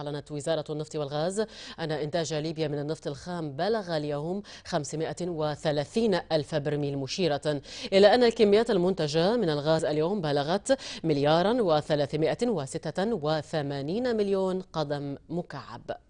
أعلنت وزارة النفط والغاز أن إنتاج ليبيا من النفط الخام بلغ اليوم 530 ألف برميل مشيرة إلى أن الكميات المنتجة من الغاز اليوم بلغت مليارا و386 مليون قدم مكعب